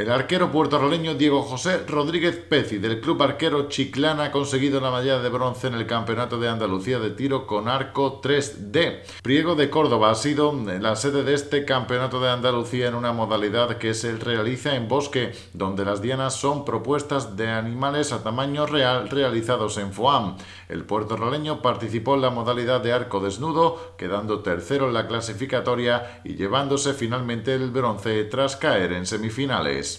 El arquero puertorroleño Diego José Rodríguez Peci del Club Arquero Chiclana ha conseguido la medalla de bronce en el Campeonato de Andalucía de Tiro con Arco 3D. Priego de Córdoba ha sido la sede de este Campeonato de Andalucía en una modalidad que se realiza en bosque, donde las dianas son propuestas de animales a tamaño real realizados en Foam. El puertorroleño participó en la modalidad de arco desnudo, quedando tercero en la clasificatoria y llevándose finalmente el bronce tras caer en semifinales.